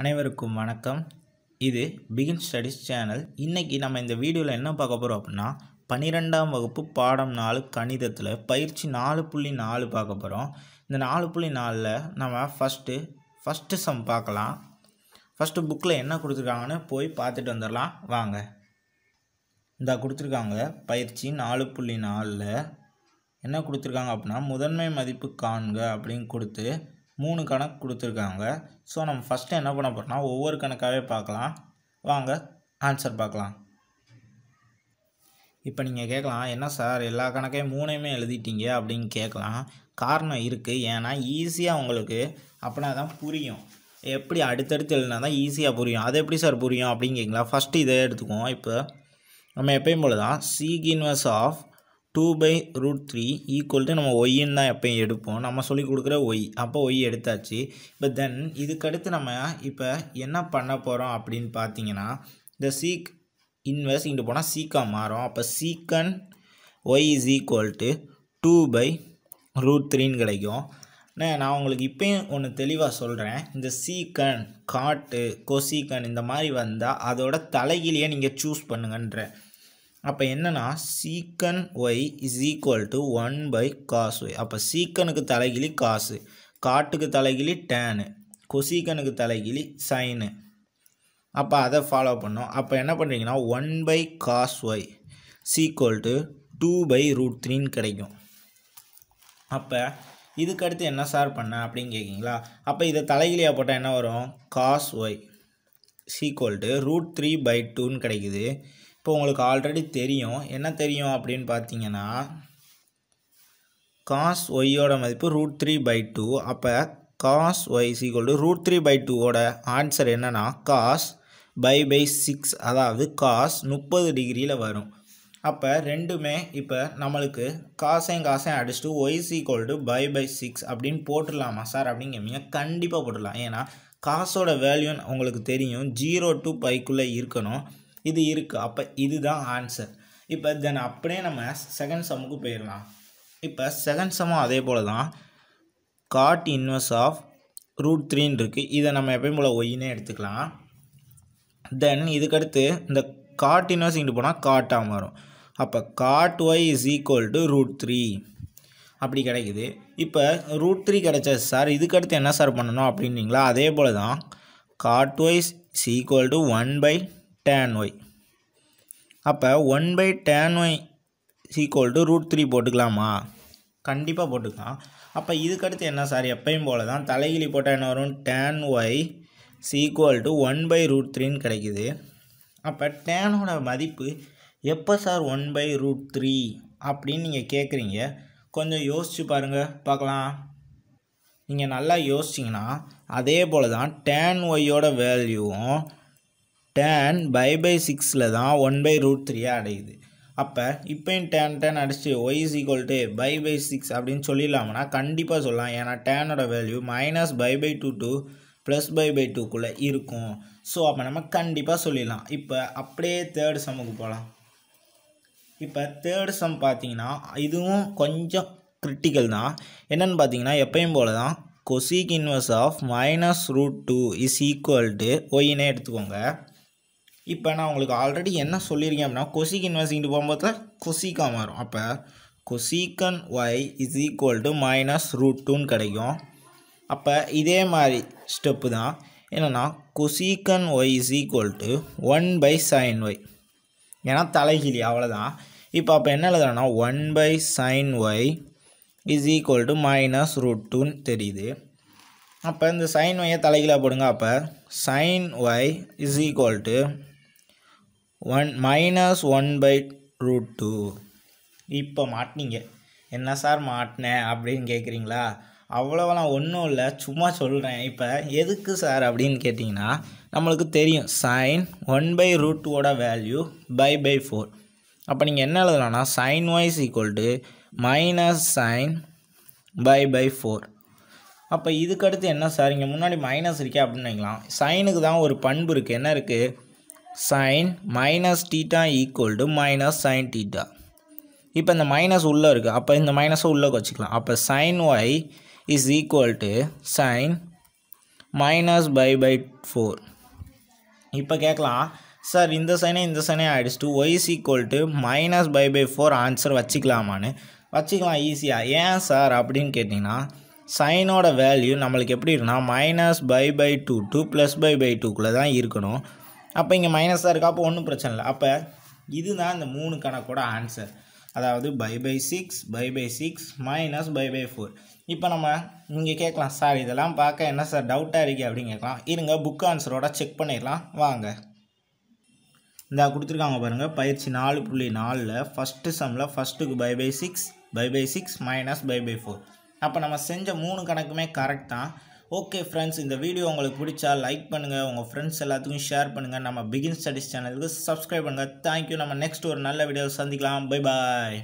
அனைவருக்கும் வணக்கம் இது பிகின் ஸ்டடிஸ் சேனல் இன்றைக்கி நம்ம இந்த வீடியோவில் என்ன பார்க்க போகிறோம் அப்படின்னா பன்னிரெண்டாம் வகுப்பு பாடம் நாலு கணிதத்தில் பயிற்சி நாலு புள்ளி நாலு பார்க்க போகிறோம் இந்த நாலு புள்ளி நாலில் நம்ம ஃபஸ்ட்டு ஃபஸ்ட்டு சம் பார்க்கலாம் ஃபஸ்ட்டு புக்கில் என்ன கொடுத்துருக்காங்கன்னு போய் பார்த்துட்டு வந்துடலாம் வாங்க இந்த கொடுத்துருக்காங்க பயிற்சி நாலு புள்ளி நாலில் என்ன கொடுத்துருக்காங்க அப்படின்னா முதன்மை மதிப்பு காண்க அப்படின்னு கொடுத்து மூணு கணக்கு கொடுத்துருக்காங்க ஸோ நம்ம ஃபஸ்ட்டு என்ன பண்ண போகிறோம்னா ஒவ்வொரு கணக்காகவே பார்க்கலாம் வாங்க ஆன்சர் பார்க்கலாம் இப்போ நீங்கள் கேட்கலாம் என்ன சார் எல்லா கணக்கையும் மூணையுமே எழுதிட்டீங்க அப்படின்னு கேட்கலாம் காரணம் இருக்குது ஏன்னா ஈஸியாக உங்களுக்கு அப்படின்னா தான் புரியும் எப்படி அடுத்தடுத்து எழுதினா தான் ஈஸியாக புரியும் அது எப்படி சார் புரியும் அப்படின்னு கேட்கலாம் ஃபஸ்ட்டு இதை எடுத்துக்குவோம் இப்போ நம்ம எப்பயும் போல தான் sec inverse of two by root three equal to நம்ம ஒய்ன்னு தான் எப்போயும் எடுப்போம் நம்ம சொல்லி கொடுக்குற ஒய் அப்போ ஒய் எடுத்தாச்சு இப்போ தென் இதுக்கடுத்து நம்ம இப்போ என்ன பண்ண போகிறோம் அப்படின்னு பார்த்தீங்கன்னா இந்த சீக் இன்வெர்ஸ் இங்கே போனால் சீக்காக மாறும் அப்போ சீக்கன் y is equal to two by root த்ரீன்னு கிடைக்கும் நான் உங்களுக்கு இப்போயும் ஒன்று தெளிவாக சொல்கிறேன் இந்த சீக்கன் காட்டு கொசீக்கன் இந்த மாதிரி வந்தால் அதோட தலைகிலேயே நீங்கள் சூஸ் பண்ணுங்கன்றேன் அப்போ என்னென்னா சீக்கன் y is equal to one by cos y அப்போ சீக்கனுக்கு தலைகிலி காசு காட்டுக்கு தலைகிலி டேனு கொசீக்கனுக்கு தலைகிலி சைனு அப்போ அதை ஃபாலோ பண்ணோம் அப்போ என்ன பண்ணுறீங்கன்னா one by cos y is equal to two by root த்ரீன்னு கிடைக்கும் அப்போ இதுக்கு அடுத்து என்ன சார் பண்ண அப்படின்னு கேட்கிங்களா அப்போ இதை தலைகிலியாக போட்டால் என்ன வரும் cos y is equal to root three by டூன்னு கிடைக்குது இப்போ உங்களுக்கு ஆல்ரெடி தெரியும் என்ன தெரியும் அப்படின்னு பார்த்தீங்கன்னா காஸ் ஒய்யோட மதிப்பு ரூட் த்ரீ பை டூ அப்போ cos y is equal to root three by டூவோட ஆன்சர் என்னென்னா காஸ் பை பை சிக்ஸ் அதாவது காஸ் முப்பது டிகிரியில் வரும் அப்போ ரெண்டுமே இப்போ நம்மளுக்கு காசையும் காசையும் அடிச்சுட்டு y is equal to pi by six அப்படின்னு போட்டுடலாமா சார் அப்படிங்கிறீங்க கண்டிப்பாக போட்டுடலாம் ஏன்னா காசோட வேல்யூன்னு உங்களுக்கு தெரியும் ஜீரோ டு பைக்குள்ளே இருக்கணும் இது இருக்குது அப்போ இதுதான் ஆன்சர் இப்போ தென் அப்படியே நம்ம செகண்ட் சமுக்கு போயிடலாம் இப்போ செகண்ட் சமம் அதே போல் தான் காட் இன்வெர்ஸ் ஆஃப் ரூட் த்ரீன் இருக்குது இதை நம்ம எப்பயும் போல் ஒய்னே எடுத்துக்கலாம் தென் இதுக்கடுத்து இந்த காட் இன்வெர்ஸ் இங்கிட்டு போனால் காட்டாக மாறும் அப்போ cot y is equal to root three அப்படி கிடைக்குது இப்போ ரூட் த்ரீ கிடைச்சா சார் இதுக்கடுத்து என்ன சார் பண்ணணும் அப்படின்னீங்களா அதே போல் தான் cot y's is equal to one by tan y அப்போ one by tan y equal to root three போட்டுக்கலாமா கண்டிப்பாக போட்டுக்கலாம் அப்போ இதுக்கடுத்து என்ன சார் எப்பயும் போல தான் தலைகிலி போட்டால் என்ன வரும் tan y is equal to one by root த்ரீன்னு கிடைக்கிது அப்போ டேனோட மதிப்பு எப்போ sir one by root three அப்படின்னு நீங்கள் கேட்குறீங்க கொஞ்சம் யோசித்து பாருங்கள் பார்க்கலாம் நீங்கள் நல்லா யோசிச்சிங்கன்னா அதே போல் தான் டேன் ஒய்யோட வேல்யூவும் டேன் பை பை சிக்ஸில் தான் ஒன் பை ரூட் த்ரீயாக அடையுது அப்போ இப்போயும் டேன் டேன் அடிச்சு y is equal to pi by six அப்படின்னு சொல்லிடலாம்னா கண்டிப்பாக சொல்லலாம் ஏன்னா டேனோட value minus pi by two to plus pi by டூக்குள்ளே இருக்கும் ஸோ அப்போ நம்ம கண்டிப்பாக சொல்லிடலாம் இப்போ அப்படியே தேர்டு சம்முக்கு போகலாம் இப்போ தேர்டு சம் பார்த்தீங்கன்னா இதுவும் கொஞ்சம் கிரிட்டிக்கல் தான் என்னென்னு பார்த்தீங்கன்னா எப்பயும் போல தான் cosec inverse of minus root two is equal to ஒயினே எடுத்துக்கோங்க இப்போ நான் உங்களுக்கு ஆல்ரெடி என்ன சொல்லியிருக்கேன் அப்படின்னா கொசிக் இன்வெர்ஸ் போகும்போது கொசிக்கா மாறும் அப்போ கொசிகன் y is equal to minus root டூன்னு கிடைக்கும் அப்போ இதே மாதிரி ஸ்டெப்பு தான் என்னென்னா கொசிகன் y is equal to one by sine y ஏன்னா தலைகிலி அவ்வளோதான் இப்போ அப்போ என்ன எழுதுறேன்னா one by sine y is equal to minus root டூன்னு தெரியுது அப்போ இந்த சைன் ஒய்யை தலைகீழாக போடுங்க அப்போ sine y is equal to one minus one by root two இப்போ மாட்டினீங்க என்ன சார் மாட்டினேன் அப்படின்னு கேட்குறீங்களா அவ்வளோவெல்லாம் ஒன்றும் இல்லை சும்மா சொல்கிறேன் இப்போ எதுக்கு சார் அப்படின்னு கேட்டிங்கன்னா நம்மளுக்கு தெரியும் சைன் ஒன் பை ரூட்டோட வேல்யூ பை பை ஃபோர் அப்போ நீங்கள் என்ன எழுதலாம்னா sine y's equal to minus sine pi by four அப்போ இதுக்கடுத்து என்ன சார் இங்கே முன்னாடி மைனஸ் இருக்கே அப்படின்னு வைக்கலாம் சைனுக்கு தான் ஒரு பண்பு இருக்குது என்ன இருக்குது sine minus theta equal to minus sine theta இப்போ இந்த மைனஸ் உள்ளே இருக்குது அப்போ இந்த மைனஸை உள்ளே வச்சுக்கலாம் அப்போ sine y is equal to sine minus pi by four இப்போ கேட்கலாம் சார் இந்த சைனே இந்த சைனே அடிச்சுட்டு y is equal to minus pi by four answer வச்சுக்கலாமான்னு வச்சுக்கலாம் ஈஸியாக ஏன் சார் அப்படின்னு கேட்டிங்கன்னா சைனோட வேல்யூ நம்மளுக்கு எப்படி இருக்குன்னா minus pi by two to plus pi by டூக்குள்ளே தான் இருக்கணும் அப்போ இங்கே மைனஸாக இருக்கா அப்போ ஒன்றும் பிரச்சனை இல்லை அப்போ இதுதான் இந்த மூணு கணக்கோட ஆன்சர் அதாவது pi by six pi by six minus pi by four இப்போ நம்ம நீங்கள் கேட்கலாம் சார் இதெல்லாம் பார்க்க என்ன சார் டவுட்டாக இருக்கே அப்படின்னு கேட்கலாம் இருங்க புக் ஆன்சரோட செக் பண்ணிடலாம் வாங்க இந்த கொடுத்துருக்காங்க பாருங்கள் பயிற்சி நாலு புள்ளி நாலில் ஃபஸ்ட்டு சம்மில் ஃபஸ்ட்டுக்கு pi by six pi by six minus pi by four அப்போ நம்ம செஞ்ச மூணு கணக்குமே கரெக்ட் தான் ஓகே ஃப்ரெண்ட்ஸ் இந்த வீடியோ உங்களுக்கு பிடிச்சா லைக் பண்ணுங்கள் உங்கள் ஃப்ரெண்ட்ஸ் எல்லாத்துக்கும் ஷேர் பண்ணுங்கள் நம்ம பிகின் ஸ்டடிஸ் சேனலுக்கு சப்ஸ்கிரைப் பண்ணுங்கள் தேங்க்யூ நம்ம நெக்ஸ்ட் ஒரு நல்ல வீடியோ சந்திக்கலாம் பை பாய்